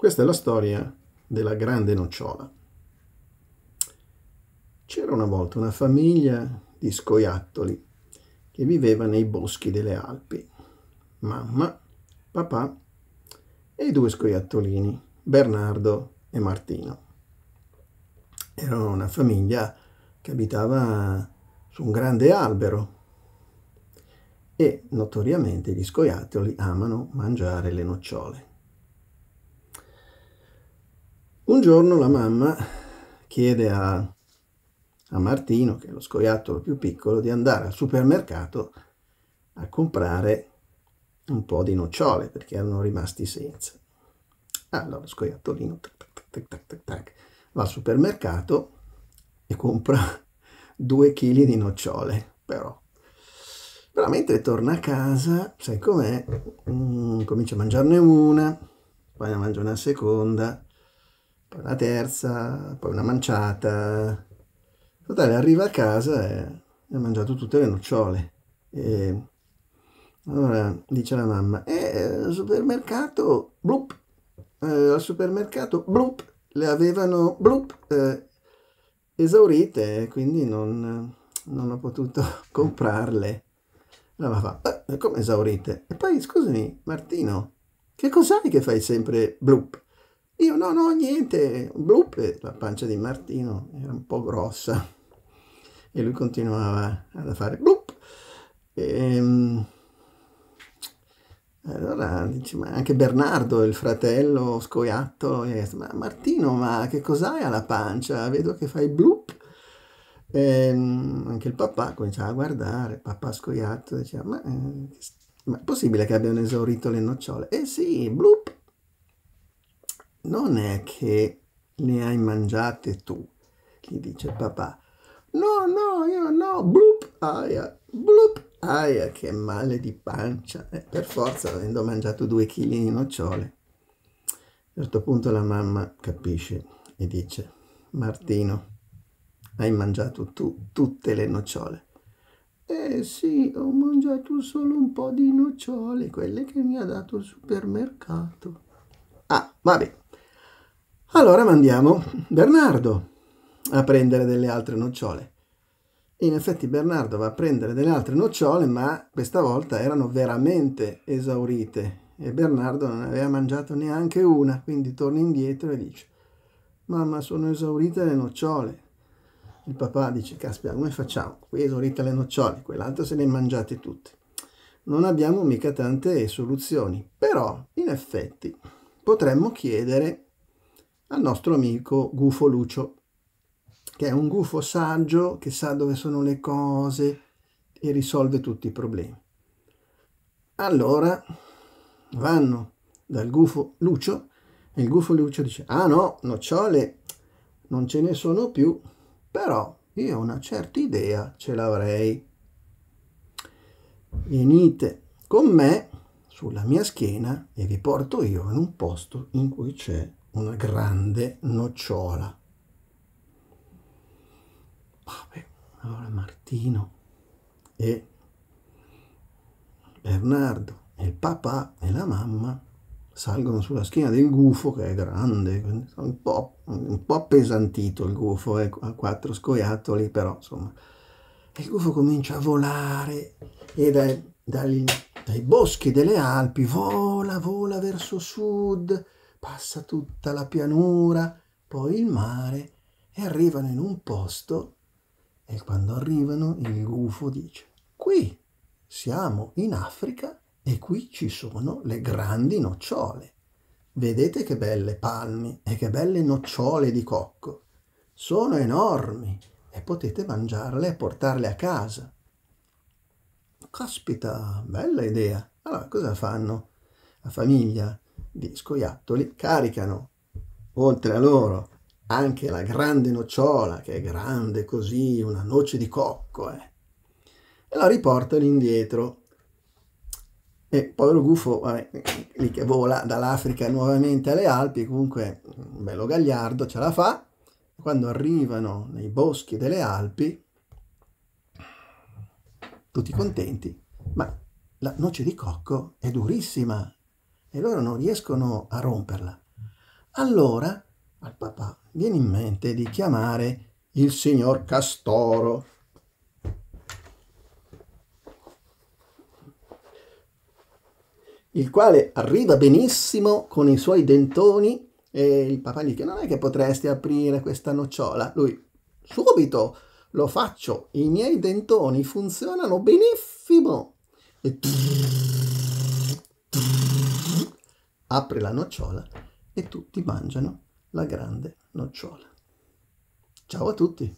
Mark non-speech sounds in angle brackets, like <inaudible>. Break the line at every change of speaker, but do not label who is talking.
Questa è la storia della grande nocciola. C'era una volta una famiglia di scoiattoli che viveva nei boschi delle Alpi. Mamma, papà e i due scoiattolini, Bernardo e Martino. Era una famiglia che abitava su un grande albero e notoriamente gli scoiattoli amano mangiare le nocciole. Un giorno la mamma chiede a, a Martino, che è lo scoiattolo più piccolo, di andare al supermercato a comprare un po' di nocciole perché erano rimasti senza. Allora, lo scoiattolino, tac, tac, tac, tac, tac, va al supermercato e compra <laughs> due chili di nocciole, però. Però mentre torna a casa, sai com'è, mm, comincia a mangiarne una, poi ne mangia una seconda, poi una terza, poi una manciata. Totale, arriva a casa e, ha mangiato tutte le nocciole. E allora dice la mamma, eh, al eh, supermercato, blup, eh, al supermercato, blup, le avevano, blup, eh, esaurite, quindi non, non ho potuto <laughs> comprarle. La mamma fa, eh, come esaurite? E poi, scusami, Martino, che cos'hai che fai sempre blup? Io no, no, niente, blup, eh, la pancia di Martino era un po' grossa e lui continuava a fare blup. E, ehm, allora dice, ma anche Bernardo, il fratello scoiattolo, gli ha detto, ma Martino, ma che cos'hai alla pancia? Vedo che fai blup. E, ehm, anche il papà cominciava a guardare, papà scoiattolo, diceva, ma, eh, ma è possibile che abbiano esaurito le nocciole? Eh sì, blup non è che ne hai mangiate tu, gli dice papà. No, no, io no, blup, aia, blup, aia, che male di pancia. Eh, per forza, avendo mangiato due chili di nocciole. A un certo punto la mamma capisce e dice, Martino, hai mangiato tu tutte le nocciole. Eh sì, ho mangiato solo un po' di nocciole, quelle che mi ha dato il supermercato. Ah, va bene. Allora mandiamo Bernardo a prendere delle altre nocciole. In effetti Bernardo va a prendere delle altre nocciole, ma questa volta erano veramente esaurite e Bernardo non aveva mangiato neanche una, quindi torna indietro e dice «Mamma, sono esaurite le nocciole». Il papà dice «Caspita, come facciamo? Qui esaurite le nocciole, quell'altro se ne è mangiate tutte». Non abbiamo mica tante soluzioni, però in effetti potremmo chiedere al nostro amico Gufo Lucio, che è un gufo saggio che sa dove sono le cose e risolve tutti i problemi. Allora vanno dal gufo Lucio e il gufo Lucio dice, ah no, nocciole non ce ne sono più, però io una certa idea ce l'avrei. Venite con me sulla mia schiena e vi porto io in un posto in cui c'è una grande nocciola. Vabbè, allora Martino e Bernardo e il papà e la mamma salgono sulla schiena del gufo che è grande, un po', un po appesantito il gufo, ha ecco, quattro scoiattoli, però insomma. E il gufo comincia a volare e dai, dai, dai boschi delle Alpi vola, vola verso sud passa tutta la pianura, poi il mare e arrivano in un posto e quando arrivano il gufo dice qui siamo in Africa e qui ci sono le grandi nocciole. Vedete che belle palme e che belle nocciole di cocco. Sono enormi e potete mangiarle e portarle a casa. Caspita, bella idea. Allora, cosa fanno? La famiglia di scoiattoli caricano, oltre a loro, anche la grande nocciola, che è grande così, una noce di cocco, eh, e la riportano indietro. E povero gufo, vabbè, lì che vola dall'Africa nuovamente alle Alpi, comunque un bello gagliardo, ce la fa. Quando arrivano nei boschi delle Alpi, tutti contenti, ma la noce di cocco è durissima, e loro non riescono a romperla. Allora al papà viene in mente di chiamare il signor Castoro. il quale arriva benissimo con i suoi dentoni e il papà gli dice non è che potresti aprire questa nocciola lui subito lo faccio i miei dentoni funzionano benissimo e trrr, apre la nocciola e tutti mangiano la grande nocciola. Ciao a tutti!